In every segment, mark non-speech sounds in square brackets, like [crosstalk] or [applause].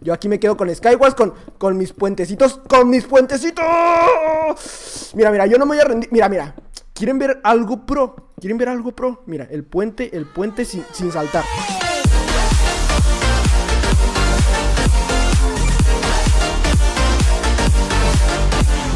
Yo aquí me quedo con Skywars, con, con mis puentecitos. ¡Con mis puentecitos! Mira, mira, yo no me voy a rendir. Mira, mira. ¿Quieren ver algo pro? ¿Quieren ver algo pro? Mira, el puente, el puente sin, sin saltar.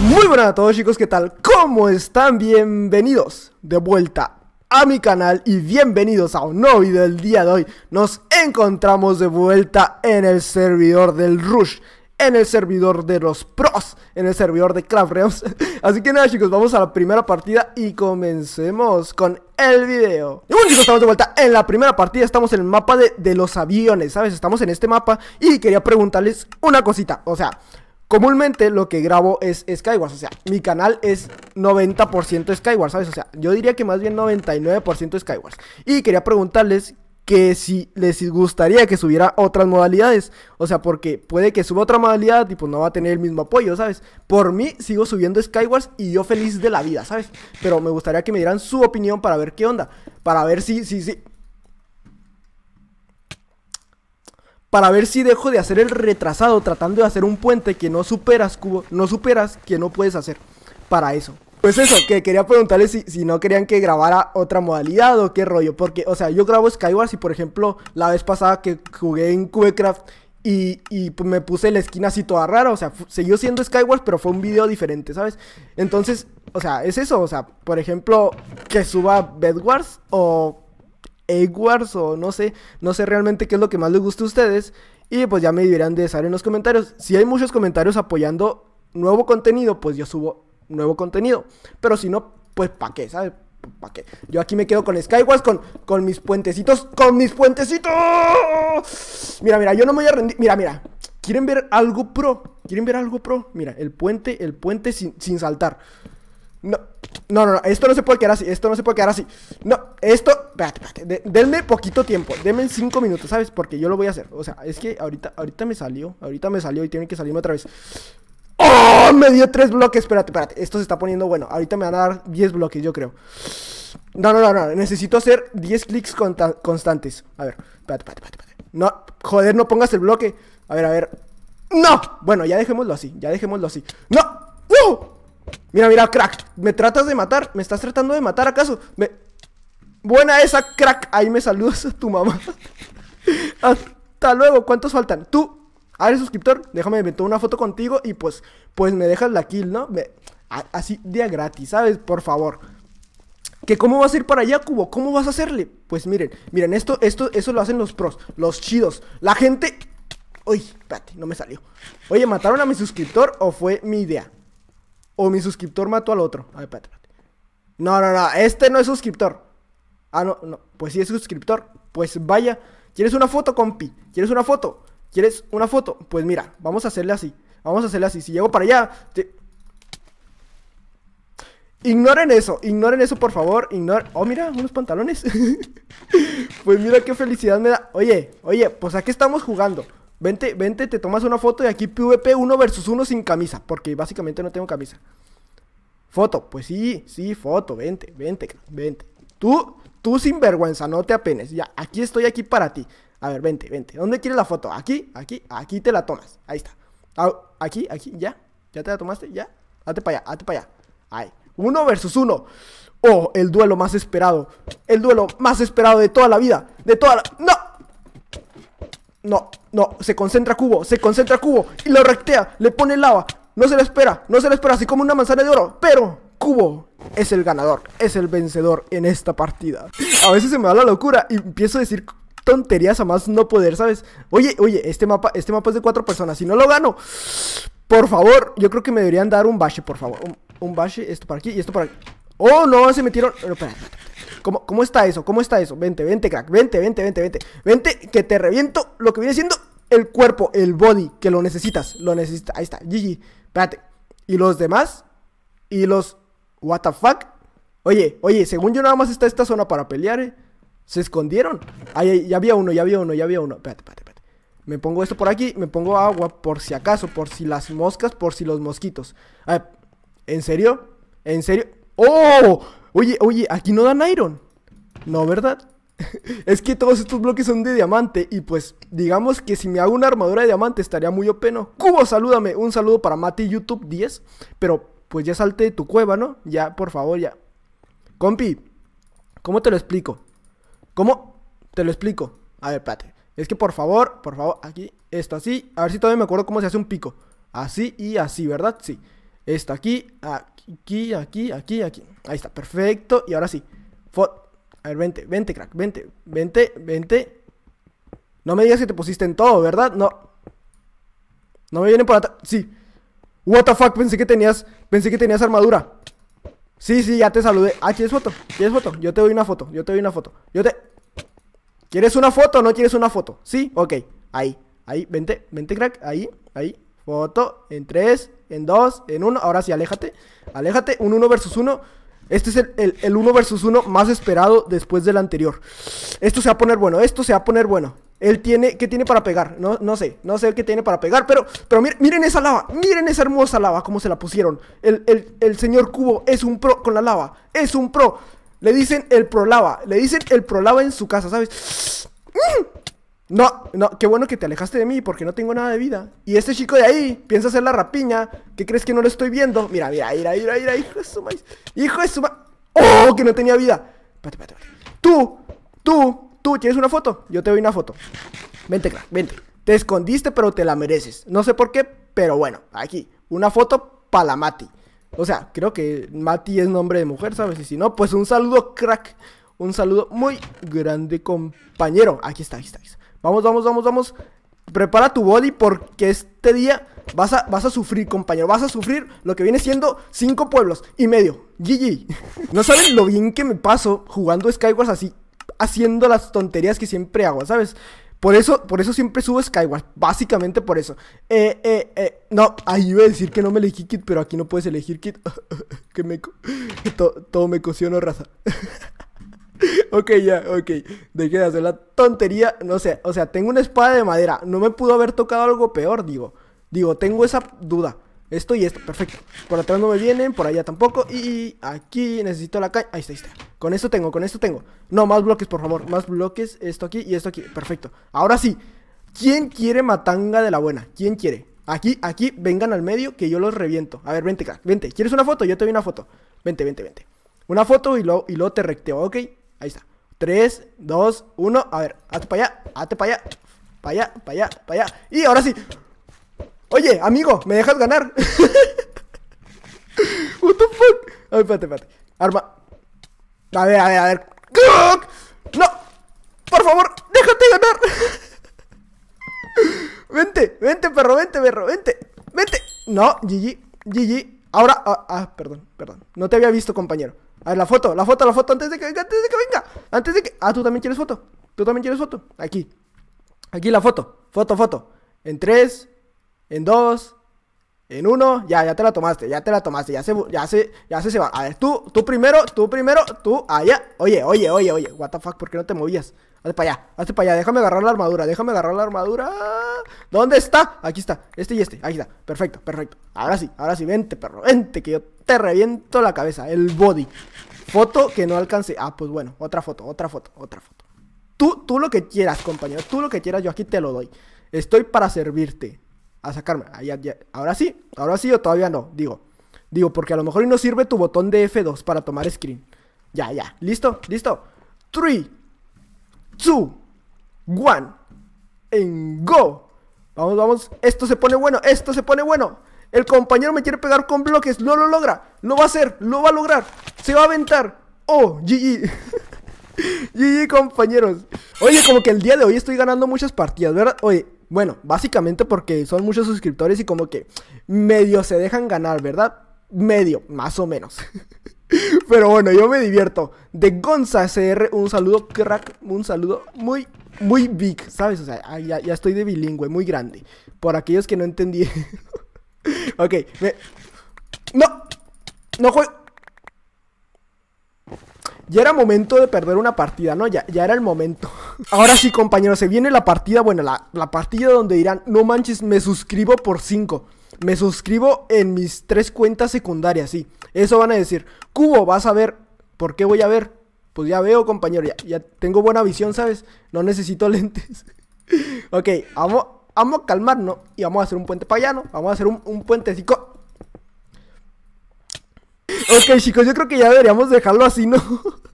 Muy buenas a todos chicos, ¿qué tal? ¿Cómo están? Bienvenidos de vuelta a mi canal y bienvenidos a un nuevo video del día de hoy. Nos encontramos de vuelta en el servidor del Rush, en el servidor de los pros, en el servidor de craft Realms. [laughs] Así que nada chicos, vamos a la primera partida y comencemos con el video. Y bueno chicos, estamos de vuelta en la primera partida, estamos en el mapa de, de los aviones, ¿sabes? Estamos en este mapa y quería preguntarles una cosita, o sea... Comúnmente lo que grabo es Skywars, o sea, mi canal es 90% Skywars, ¿sabes? O sea, yo diría que más bien 99% Skywars. Y quería preguntarles que si les gustaría que subiera otras modalidades. O sea, porque puede que suba otra modalidad y pues no va a tener el mismo apoyo, ¿sabes? Por mí sigo subiendo Skywars y yo feliz de la vida, ¿sabes? Pero me gustaría que me dieran su opinión para ver qué onda. Para ver si, si, si, para ver si dejo de hacer el retrasado tratando de hacer un puente que no superas, cubo, no superas que no puedes hacer para eso. Pues eso, que quería preguntarles si, no querían que grabara otra modalidad o qué rollo, porque, o sea, yo grabo Skywars y, por ejemplo, la vez pasada que jugué en Cubecraft y, y pues, me puse la esquina así toda rara, o sea, siguió siendo Skywars, pero fue un video diferente, ¿sabes? Entonces, o sea, es eso, o sea, por ejemplo, que suba Bedwars o Edwards o no sé, no sé realmente qué es lo que más les gusta a ustedes. Y pues ya me dirán de saber en los comentarios. Si hay muchos comentarios apoyando nuevo contenido, pues yo subo nuevo contenido. Pero si no, pues pa' qué? ¿Sabes? ¿Para qué? Yo aquí me quedo con Skywars, con, con mis puentecitos, con mis puentecitos. Mira, mira, yo no me voy a rendir. Mira, mira. ¿Quieren ver algo pro? ¿Quieren ver algo pro? Mira, el puente, el puente sin saltar. No, no, no, no, esto no se puede quedar así, esto no se puede quedar así No, esto, espérate, espérate Denme poquito tiempo, denme cinco minutos, ¿sabes? Porque yo lo voy a hacer, o sea, es que ahorita Ahorita me salió, ahorita me salió y tiene que salirme otra vez ¡Oh! Me dio tres bloques, espérate, espérate, esto se está poniendo bueno Ahorita me van a dar diez bloques, yo creo No, no, no, no, necesito hacer Diez clics constantes A ver, espérate, espérate, espérate, No, joder, no pongas el bloque A ver, a ver, ¡no! Bueno, ya dejémoslo así, ya dejémoslo así ¡No! ¡No! Mira, mira, crack. ¿Me tratas de matar? ¿Me estás tratando de matar acaso? Buena esa, crack. Ahí me saludas a tu mamá. [laughs] Hasta luego. ¿Cuántos faltan? Tú, eres suscriptor. Déjame inventar una foto contigo y pues, pues me dejas la kill, ¿no? Así, día gratis, ¿sabes? Por favor. ¿Que cómo vas a ir para allá, Cubo? ¿Cómo vas a hacerle? Pues miren, miren, esto, esto, eso lo hacen los pros, los chidos. La gente... Uy, espérate, no me salió. Oye, ¿mataron a mi suscriptor o fue mi idea? O mi suscriptor mató al otro. A ver, espérate, No, no, no. Este no es suscriptor. Ah, no, no. Pues sí es suscriptor. Pues vaya. ¿Quieres una foto, compi? ¿Quieres una foto? ¿Quieres una foto? Pues mira, vamos a hacerle así. Vamos a hacerle así. Si llego para allá. Ignoren eso, ignoren eso, por favor. Ignor. Oh, mira, unos pantalones. [laughs] pues mira qué felicidad me da. Oye, oye, pues aquí estamos jugando. Vente, vente, te tomas una foto y aquí PvP 1 versus 1 sin camisa, porque básicamente no tengo camisa. Foto, pues sí, sí, foto, vente, vente, vente. Tú, tú sin vergüenza, no te apenes. Ya, aquí estoy aquí para ti. A ver, vente, vente. ¿Dónde quieres la foto? Aquí, aquí, aquí te la tomas. Ahí está. Aquí, aquí, ya. ¿Ya te la tomaste? Ya. Hazte para allá, hazte para allá. Ahí. Uno versus uno. Oh, el duelo más esperado. El duelo más esperado de toda la vida. De toda la. ¡No! No, no, se concentra Cubo, se concentra Cubo y lo rectea, le pone lava. No se le espera, no se le espera, así como una manzana de oro. Pero Cubo es el ganador, es el vencedor en esta partida. A veces se me da la locura y empiezo a decir tonterías a más no poder, ¿sabes? Oye, oye, este mapa, este mapa es de cuatro personas. Si no lo gano, por favor, yo creo que me deberían dar un bache, por favor. Un, un esto para aquí y esto para aquí. Oh, no, se metieron. espera, ¿Cómo, ¿Cómo, está eso? ¿Cómo está eso? Vente, vente, crack. Vente, vente, vente, vente. Vente, que te reviento lo que viene siendo el cuerpo, el body, que lo necesitas. Lo necesitas. Ahí está, GG. Espérate. ¿Y los demás? ¿Y los. ¿What the fuck? Oye, oye, según yo nada más está esta zona para pelear, ¿eh? Se escondieron. Ahí, ya había uno, ya había uno, ya había uno. Espérate, espérate, espérate. Me pongo esto por aquí, me pongo agua por si acaso, por si las moscas, por si los mosquitos. A ver, ¿en serio? ¿En serio? ¡Oh! Oye, oye, aquí no dan iron. No, ¿verdad? [laughs] es que todos estos bloques son de diamante y pues digamos que si me hago una armadura de diamante estaría muy openo. Cubo, salúdame. Un saludo para Mati YouTube 10. Pero pues ya salte de tu cueva, ¿no? Ya, por favor, ya. Compi, ¿cómo te lo explico? ¿Cómo? Te lo explico. A ver, espérate. Es que por favor, por favor, aquí, esto así. A ver si todavía me acuerdo cómo se hace un pico. Así y así, ¿verdad? Sí. Está aquí, aquí, aquí, aquí, aquí. Ahí está, perfecto. Y ahora sí. Foto. A ver, vente, vente, crack. Vente, vente, vente. No me digas que te pusiste en todo, ¿verdad? No. No me vienen por atrás. Sí. What the fuck, pensé que tenías. Pensé que tenías armadura. Sí, sí, ya te saludé. Ah, ¿quieres foto? ¿Quieres foto? Yo te doy una foto. Yo te doy una foto. Yo te. ¿Quieres una foto o no quieres una foto? Sí, ok. Ahí, ahí, vente, vente, crack. Ahí, ahí, Foto. En 3, en 2, en 1. Ahora sí, aléjate. Aléjate. Un 1 versus 1. Este es el, el, 1 versus 1 más esperado después del anterior. Esto se va a poner bueno. Esto se va a poner bueno. Él tiene, ¿qué tiene para pegar? No, no sé, no sé qué tiene para pegar, pero, pero miren, esa lava, miren esa hermosa lava, cómo se la pusieron. El, el, el señor Cubo es un pro con la lava, es un pro. Le dicen el pro lava, le dicen el pro lava en su casa, ¿sabes? ¡Mmm! No, no, qué bueno que te alejaste de mí porque no tengo nada de vida. Y este chico de ahí piensa hacer la rapiña. ¿Qué crees que no lo estoy viendo? Mira, mira, mira, mira, mira, hijo de su Hijo de su ¡Oh, que no tenía vida! Espérate, espérate, espérate. Tú, tú, tú, ¿tienes una foto? Yo te doy una foto. Vente, crack, vente. Te escondiste, pero te la mereces. No sé por qué, pero bueno, aquí. Una foto para la Mati. O sea, creo que Mati es nombre de mujer, ¿sabes? Y si no, pues un saludo, crack. Un saludo muy grande, compañero. Aquí está, aquí está, aquí está. Vamos, vamos, vamos, vamos. Prepara tu body porque este día vas a, vas a sufrir, compañero. Vas a sufrir lo que viene siendo cinco pueblos y medio. GG. [laughs] no sabes lo bien que me paso jugando Skywars así, haciendo las tonterías que siempre hago, ¿sabes? Por eso, por eso siempre subo Skyward. Básicamente por eso. Eh, eh, eh. No, ahí iba a decir que no me elegí kit, pero aquí no puedes elegir kit. [laughs] que me [laughs] Todo, todo me coció, raza. [laughs] Ok, ya, ok. Dejé de hacer la tontería. No sé, o sea, tengo una espada de madera. No me pudo haber tocado algo peor, digo. Digo, tengo esa duda. Esto y esto, perfecto. Por atrás no me vienen, por allá tampoco. Y aquí necesito la calle. Ahí está, ahí está. Con esto tengo, con esto tengo. No, más bloques, por favor. Más bloques. Esto aquí y esto aquí. Perfecto. Ahora sí. ¿Quién quiere matanga de la buena? ¿Quién quiere? Aquí, aquí, vengan al medio que yo los reviento. A ver, vente, acá, vente. ¿Quieres una foto? Yo te doy una foto. Vente, vente, vente. Una foto y lo y luego te recteo, ¿ok? Ahí está. 3, 2, 1. A ver, hazte para allá, hazte para allá, para allá, para allá, para allá. Y ahora sí. Oye, amigo, ¿me dejas ganar? [laughs] What the fuck? A ver, espérate, espérate. Arma. A ver, a ver, a ver. ¡No! ¡Por favor! ¡Déjate ganar! [laughs] vente, vente, perro, vente, perro, vente. Vente. No, GG, GG. Ahora, ah, ah, perdón, perdón. No te había visto, compañero. A ver, la foto, la foto, la foto, antes de que venga, antes de que venga. Antes de que. Ah, tú también quieres foto. Tú también quieres foto. Aquí. Aquí la foto. Foto, foto. En tres, en dos, en uno. Ya, ya te la tomaste, ya te la tomaste. Ya se, ya se, ya se, se va. A ver, tú, tú primero, tú primero, tú allá. Oye, oye, oye, oye. What the ¿por qué no te movías? Hazte para allá, hazte para allá. Déjame agarrar la armadura, déjame agarrar la armadura. ¿Dónde está? Aquí está, este y este, aquí está, perfecto, perfecto. Ahora sí, ahora sí, vente, perro, vente, que yo te reviento la cabeza, el body. Foto que no alcancé. Ah, pues bueno, otra foto, otra foto, otra foto. Tú, tú lo que quieras, compañero, tú lo que quieras, yo aquí te lo doy. Estoy para servirte. A sacarme. Ah, ahora sí, ahora sí o todavía no, digo. Digo, porque a lo mejor no sirve tu botón de F2 para tomar screen. Ya, ya, listo, listo. 3, 2, 1, en go. Vamos, vamos. Esto se pone bueno, esto se pone bueno. El compañero me quiere pegar con bloques, no lo logra. ¡No va a hacer, lo va a lograr. Se va a aventar. Oh, GG. [laughs] GG, compañeros. Oye, como que el día de hoy estoy ganando muchas partidas, ¿verdad? Oye, bueno, básicamente porque son muchos suscriptores y como que medio se dejan ganar, ¿verdad? Medio, más o menos. [laughs] [laughs] Pero bueno, yo me divierto. De Gonza un saludo crack, un saludo muy, muy big, ¿sabes? O sea, ya, estoy de bilingüe, muy grande. Por aquellos que no entendí. [laughs] ok, No, no juego. Ya era momento de perder una partida, ¿no? Ya, ya era el momento. Ahora sí, compañeros, se viene la partida, bueno, la, partida donde dirán, no manches, me suscribo por 5. Me suscribo en mis tres cuentas secundarias, sí. Eso van a decir. Cubo, vas a ver. ¿Por qué voy a ver? Pues ya veo, compañero. Ya, tengo buena visión, ¿sabes? No necesito [laughs] lentes. ok, vamos, vamos a calmarnos y vamos a hacer un puente payano. Vamos a hacer un, un puentecico. Ok, chicos, yo creo que ya deberíamos dejarlo así, ¿no? [laughs]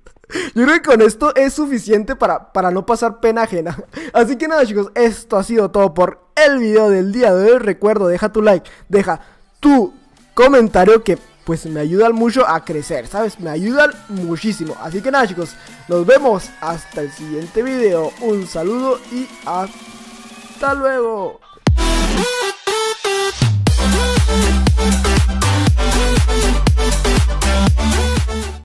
Yo creo que con esto es suficiente para, para no pasar pena ajena. [laughs] Así que nada chicos, esto ha sido todo por el video del día de hoy. Recuerdo, deja tu like, deja tu comentario que pues me ayudan mucho a crecer, ¿sabes? Me ayudan muchísimo. Así que nada chicos, nos vemos hasta el siguiente video. Un saludo y hasta luego.